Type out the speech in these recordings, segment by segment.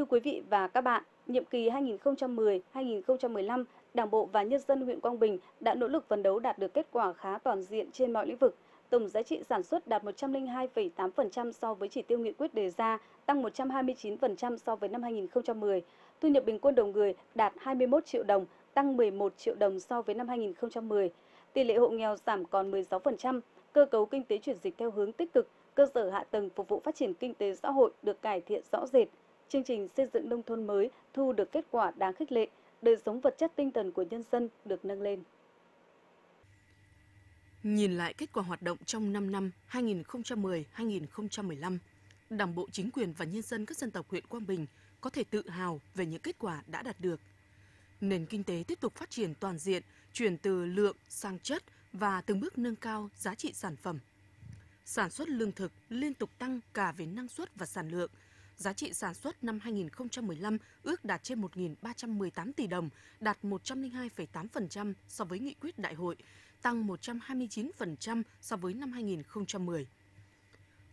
Thưa quý vị và các bạn, nhiệm kỳ 2010-2015, Đảng bộ và nhân dân huyện Quang Bình đã nỗ lực phấn đấu đạt được kết quả khá toàn diện trên mọi lĩnh vực. Tổng giá trị sản xuất đạt 102,8% so với chỉ tiêu nghị quyết đề ra, tăng 129% so với năm 2010. Thu nhập bình quân đầu người đạt 21 triệu đồng, tăng 11 triệu đồng so với năm 2010. Tỷ lệ hộ nghèo giảm còn 16%, cơ cấu kinh tế chuyển dịch theo hướng tích cực, cơ sở hạ tầng phục vụ phát triển kinh tế xã hội được cải thiện rõ rệt chương trình xây dựng nông thôn mới thu được kết quả đáng khích lệ, đời sống vật chất tinh thần của nhân dân được nâng lên. Nhìn lại kết quả hoạt động trong 5 năm 2010-2015, Đảng bộ chính quyền và nhân dân các dân tộc huyện Quang Bình có thể tự hào về những kết quả đã đạt được. Nền kinh tế tiếp tục phát triển toàn diện, chuyển từ lượng sang chất và từng bước nâng cao giá trị sản phẩm. Sản xuất lương thực liên tục tăng cả về năng suất và sản lượng – giá trị sản xuất năm 2015 ước đạt trên 1.318 tỷ đồng, đạt 102,8% so với nghị quyết đại hội, tăng 129% so với năm 2010.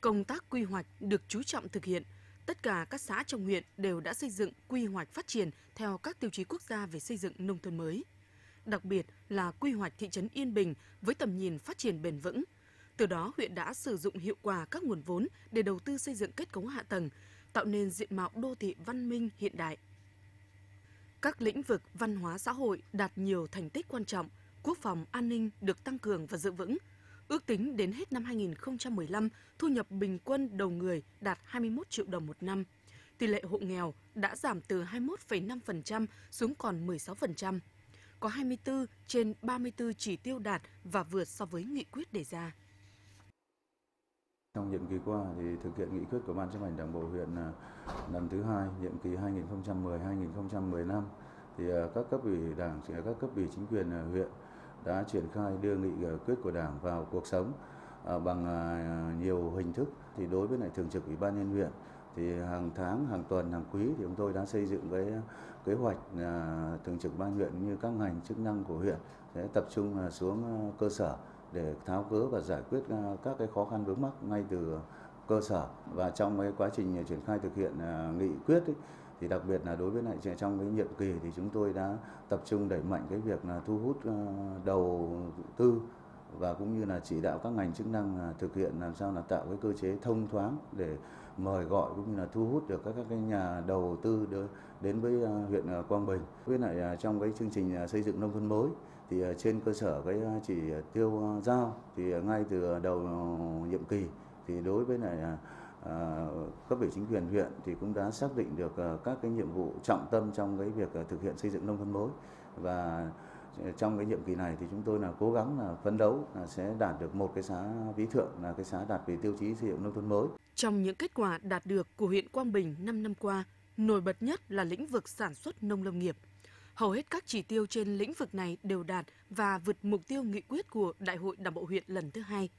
Công tác quy hoạch được chú trọng thực hiện. Tất cả các xã trong huyện đều đã xây dựng quy hoạch phát triển theo các tiêu chí quốc gia về xây dựng nông thôn mới. Đặc biệt là quy hoạch thị trấn Yên Bình với tầm nhìn phát triển bền vững. Từ đó, huyện đã sử dụng hiệu quả các nguồn vốn để đầu tư xây dựng kết cấu hạ tầng, tạo nên diện mạo đô thị văn minh hiện đại. Các lĩnh vực văn hóa xã hội đạt nhiều thành tích quan trọng, quốc phòng an ninh được tăng cường và giữ vững. Ước tính đến hết năm 2015, thu nhập bình quân đầu người đạt 21 triệu đồng một năm. Tỷ lệ hộ nghèo đã giảm từ 21,5% xuống còn 16%. Có 24 trên 34 chỉ tiêu đạt và vượt so với nghị quyết đề ra. Trong nhiệm kỳ qua thì thực hiện nghị quyết của Ban chấp hành Đảng bộ huyện à, lần thứ hai nhiệm kỳ 2010-2015 thì à, các cấp ủy đảng, các cấp ủy chính quyền huyện đã triển khai đưa nghị à, quyết của đảng vào cuộc sống bằng nhiều hình thức. Thì đối với lại thường trực ủy ban nhân huyện thì hàng tháng, hàng tuần, hàng quý thì chúng tôi đã xây dựng cái kế hoạch thường trực ban huyện như các ngành chức năng của huyện sẽ tập trung xuống cơ sở để tháo gỡ và giải quyết ờ, các cái khó khăn vướng mắc ngay từ cơ sở và trong cái quá trình triển khai thực hiện ờ, nghị quyết ấy, thì đặc biệt là đối với lại trong cái nhiệm kỳ thì chúng tôi đã tập trung đẩy mạnh cái việc là thu hút ờ, đầu tư và cũng như là chỉ đạo các ngành chức năng thực hiện làm sao là tạo cái cơ chế thông thoáng để mời gọi cũng như là thu hút được các các cái nhà đầu tư đến với huyện Quang Bình. Với lại trong cái chương trình xây dựng nông thôn mới thì ờ, trên cơ sở cái ờ, chỉ tiêu ờ, giao thì ngay từ đầu nhiệm kỳ thì đối với lại cấp ủy chính quyền huyện thì cũng đã xác định được các cái nhiệm vụ trọng tâm trong cái việc thực hiện xây dựng nông thôn mới và trong cái nhiệm kỳ này thì chúng tôi là cố gắng là phấn đấu là sẽ đạt được một cái xã vĩ thượng là cái xã đạt về tiêu chí xây dựng nông thôn mới. Trong những kết quả đạt được của huyện Quang Bình 5 năm qua, nổi bật nhất là lĩnh vực sản xuất nông lâm nghiệp. Hầu hết các chỉ tiêu trên lĩnh vực này đều đạt và vượt mục tiêu nghị quyết của Đại hội Đảng bộ huyện lần thứ hai.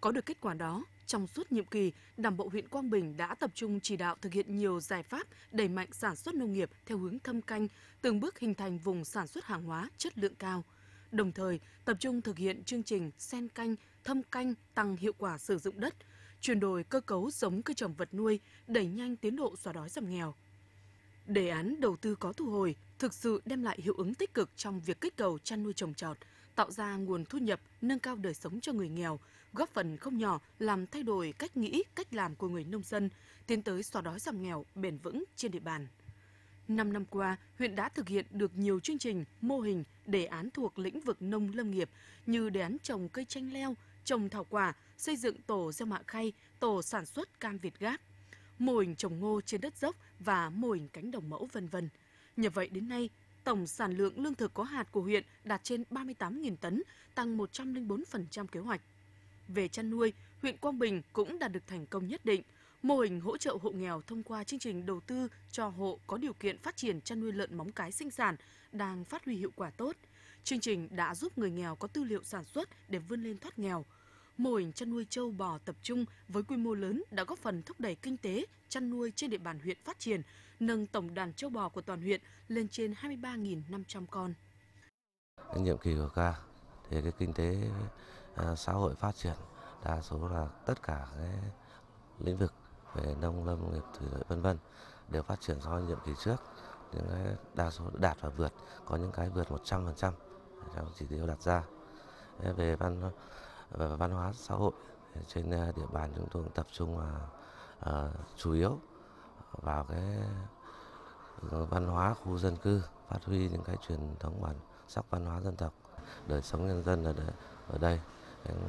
Có được kết quả đó, trong suốt nhiệm kỳ, Đảng bộ huyện Quang Bình đã tập trung chỉ đạo thực hiện nhiều giải pháp đẩy mạnh sản xuất nông nghiệp theo hướng thâm canh, từng bước hình thành vùng sản xuất hàng hóa chất lượng cao. Đồng thời, tập trung thực hiện chương trình sen canh, thâm canh tăng hiệu quả sử dụng đất, chuyển đổi cơ cấu giống cây trồng vật nuôi, đẩy nhanh tiến độ xóa đói giảm nghèo. Đề án đầu tư có thu hồi, thực sự đem lại hiệu ứng tích cực trong việc kích cầu chăn nuôi trồng trọt, tạo ra nguồn thu nhập, nâng cao đời sống cho người nghèo, góp phần không nhỏ làm thay đổi cách nghĩ, cách làm của người nông dân, tiến tới xóa đói giảm nghèo bền vững trên địa bàn. Năm năm qua, huyện đã thực hiện được nhiều chương trình, mô hình, đề án thuộc lĩnh vực nông lâm nghiệp như đề án trồng cây chanh leo, trồng thảo quả, xây dựng tổ gieo mạ khay, tổ sản xuất cam Việt gáp, mô hình trồng ngô trên đất dốc và mô hình cánh đồng mẫu vân vân. Nhờ vậy đến nay, tổng sản lượng lương thực có hạt của huyện đạt trên 38.000 tấn, tăng 104% kế hoạch. Về chăn nuôi, huyện Quang Bình cũng đạt được thành công nhất định. Mô hình hỗ trợ hộ nghèo thông qua chương trình đầu tư cho hộ có điều kiện phát triển chăn nuôi lợn móng cái sinh sản đang phát huy hiệu quả tốt. Chương trình đã giúp người nghèo có tư liệu sản xuất để vươn lên thoát nghèo – mô hình chăn nuôi châu bò tập trung với quy mô lớn đã góp phần thúc đẩy kinh tế chăn nuôi trên địa bàn huyện phát triển, nâng tổng đàn châu bò của toàn huyện lên trên 23.500 con. Nhiệm kỳ của ca, thì cái kinh tế à, xã hội phát triển đa số là tất cả cái lĩnh vực về nông lâm nghiệp thủy lợi vân vân đều phát triển so với nhiệm kỳ trước những cái đa số đạt và vượt có những cái vượt 100% trong chỉ tiêu đặt ra về văn và văn hóa xã hội trên ờ, địa bàn chúng tôi tập trung vào ờ, ờ, chủ yếu vào cái văn hóa khu dân cư phát huy những cái truyền thống bản sắc văn hóa dân tộc đời sống nhân dân ở đây, ở đây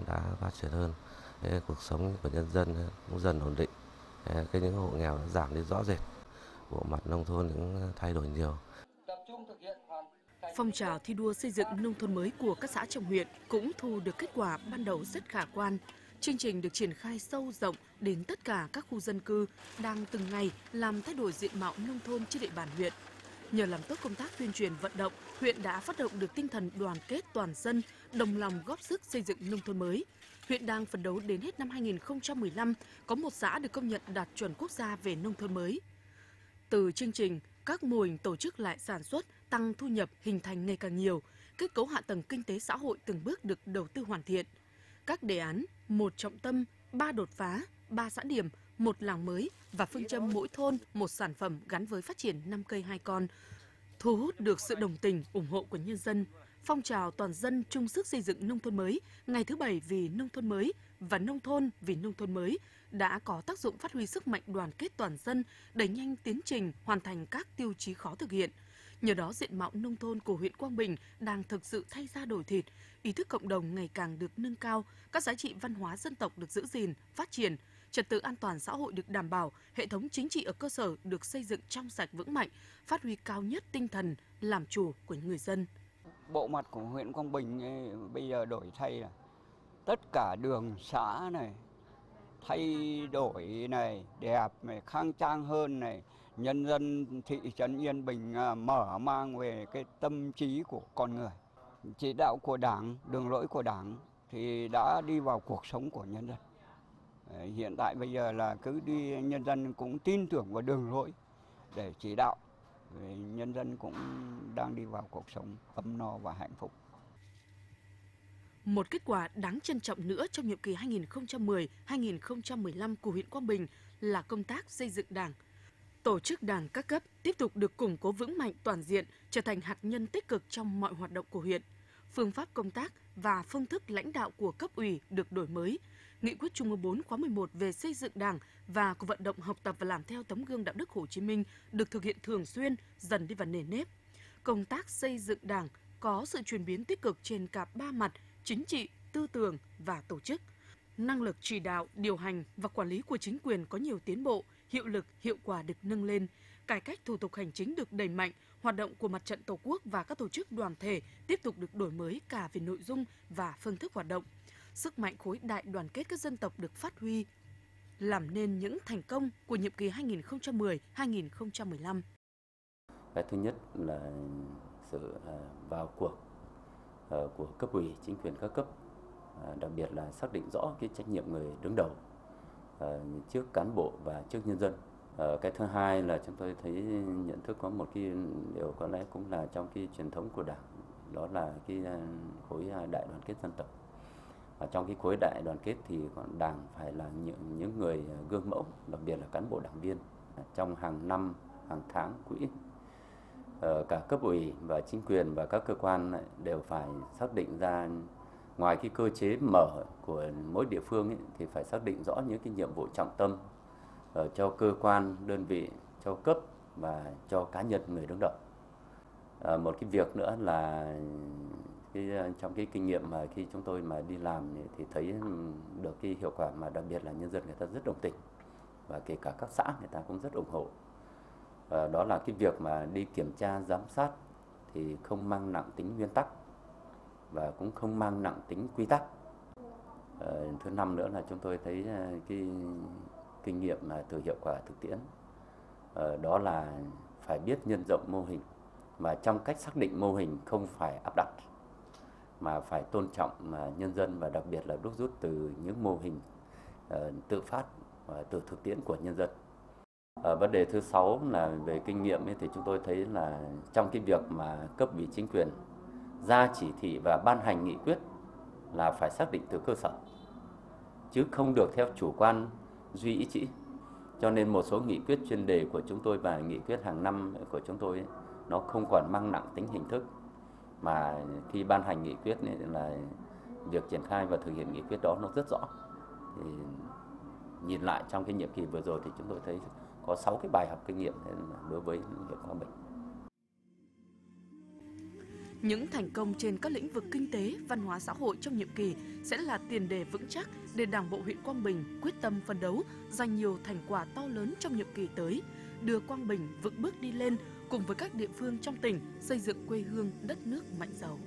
đã phát triển hơn cái cuộc sống của nhân dân cũng dần ổn định cái những hộ nghèo đã giảm đi rõ rệt bộ mặt nông thôn cũng thay đổi nhiều Phong trào thi đua xây dựng nông thôn mới của các xã trong huyện cũng thu được kết quả ban đầu rất khả quan. Chương trình được triển khai sâu rộng đến tất cả các khu dân cư đang từng ngày làm thay đổi diện mạo nông thôn trên địa bàn huyện. Nhờ làm tốt công tác tuyên truyền vận động, huyện đã phát động được tinh thần đoàn kết toàn dân, đồng lòng góp sức xây dựng nông thôn mới. Huyện đang phấn đấu đến hết năm 2015 có một xã được công nhận đạt chuẩn quốc gia về nông thôn mới. Từ chương trình, các mô hình tổ chức lại sản xuất, tăng thu nhập hình thành ngày càng nhiều, kết cấu hạ tầng kinh tế xã hội từng bước được đầu tư hoàn thiện. Các đề án một trọng tâm, ba đột phá, ba xã điểm, một làng mới và phương châm mỗi thôn một sản phẩm gắn với phát triển năm cây hai con thu hút được sự đồng tình ủng hộ của nhân dân. Phong trào toàn dân chung sức xây dựng nông thôn mới, ngày thứ bảy vì nông thôn mới và nông thôn vì nông thôn mới đã có tác dụng phát huy sức mạnh đoàn kết toàn dân, đẩy nhanh tiến trình hoàn thành các tiêu chí khó thực hiện – Nhờ đó diện mạo nông thôn của huyện Quang Bình đang thực sự thay ra đổi thịt, ý thức cộng đồng ngày càng được nâng cao, các giá trị văn hóa dân tộc được giữ gìn, phát triển, trật tự an toàn xã hội được đảm bảo, hệ thống chính trị ở cơ sở được xây dựng trong sạch vững mạnh, phát huy cao nhất tinh thần làm chủ của người dân. Bộ mặt của huyện Quang Bình ấy, ờ, bây giờ đổi thay là tất cả đường xã này thay đổi này đẹp này khang trang hơn này nhân dân thị trấn Yên Bình à, mở mang về cái tâm trí của con người. Chỉ đạo của Đảng, đường lối của Đảng thì đã đi vào cuộc sống của nhân dân. Ờ, hiện tại bây giờ là cứ đi nhân dân cũng tin tưởng vào đường lối để chỉ đạo. Nhân dân cũng đang đi vào cuộc sống ấm no và hạnh phúc. Một kết quả đáng trân trọng nữa trong nhiệm kỳ 2010-2015 của huyện Quang Bình là công tác xây dựng Đảng, tổ chức đảng các cấp tiếp tục được củng cố vững mạnh toàn diện, trở thành hạt nhân tích cực trong mọi hoạt động của huyện. Phương pháp công tác và phương thức lãnh đạo của cấp ủy được đổi mới. Nghị quyết Trung ương 4 khóa 11 về xây dựng Đảng và cuộc vận động học tập và làm theo tấm gương đạo đức Hồ Chí Minh được thực hiện thường xuyên, dần đi vào nền nếp. Công tác xây dựng Đảng có sự chuyển biến tích cực trên cả ba mặt chính trị, tư tưởng và tổ chức. Năng lực chỉ đạo, điều hành và quản lý của chính quyền có nhiều tiến bộ, hiệu lực, hiệu quả được nâng lên, cải cách thủ tục hành chính được đẩy mạnh, hoạt động của mặt trận Tổ quốc và các tổ chức đoàn thể tiếp tục được đổi mới cả về nội dung và phương thức hoạt động. Sức mạnh khối đại đoàn kết các dân tộc được phát huy, làm nên những thành công của nhiệm kỳ 2010-2015. Cái thứ nhất là sự à, vào cuộc ờ, của cấp ủy, chính quyền các cấp, à, đặc biệt là xác định rõ cái trách nhiệm người đứng đầu Ờ, trước cán bộ và trước nhân dân ờ, cái thứ hai là chúng tôi thấy nhận thức có một cái điều có lẽ cũng là trong cái truyền thống của đảng đó là cái ờ, khối đại đoàn kết dân tộc và trong cái khối đại đoàn kết thì đảng phải là những những người gương mẫu đặc biệt là cán bộ đảng viên à, trong hàng năm hàng tháng quỹ cả cấp ủy và chính quyền và các cơ quan đều phải xác định ra ngoài cái cơ chế mở của mỗi địa phương ấy, thì phải xác định rõ những cái nhiệm vụ trọng tâm ở ờ, cho cơ quan đơn vị cho cấp và cho cá nhân người đứng đầu à, một cái việc nữa là cái, ờ, trong cái kinh nghiệm mà khi chúng tôi mà đi làm thì thấy ừ, được cái hiệu quả mà đặc biệt là nhân dân người ta rất đồng tình và kể cả các xã người ta cũng rất ủng hộ à, đó là cái việc mà đi kiểm tra giám sát thì không mang nặng tính nguyên tắc và cũng không mang nặng tính quy tắc ờ, thứ năm nữa là chúng tôi thấy ờ, cái kinh nghiệm là từ hiệu quả thực tiễn ờ, đó là phải biết nhân rộng mô hình mà trong cách xác định mô hình không phải áp đặt mà phải tôn trọng mà nhân dân và đặc biệt là đúc rút từ những mô hình tự phát và từ thực tiễn của nhân dân. vấn đề thứ sáu là về kinh nghiệm thì chúng tôi thấy là trong cái việc mà cấp ủy chính quyền ra chỉ thị và ban hành nghị quyết là phải xác định từ cơ sở chứ không được theo chủ quan duy ý chỉ cho nên một số nghị quyết chuyên đề của chúng tôi và nghị quyết hàng năm của chúng tôi ấy, nó không còn mang nặng tính hình thức mà khi ban hành nghị quyết này là việc triển khai và thực hiện nghị quyết đó nó rất rõ thì nhìn lại trong cái nhiệm kỳ vừa rồi thì chúng tôi thấy có 6 cái bài học kinh nghiệm đối với huyện Quang Bình những thành công trên các lĩnh vực kinh tế, văn hóa xã hội trong nhiệm kỳ sẽ là tiền đề vững chắc để Đảng bộ huyện Quang Bình quyết tâm phấn đấu giành nhiều thành quả to lớn trong nhiệm kỳ tới, đưa Quang Bình vững bước đi lên cùng với các địa phương trong tỉnh xây dựng quê hương đất nước mạnh giàu.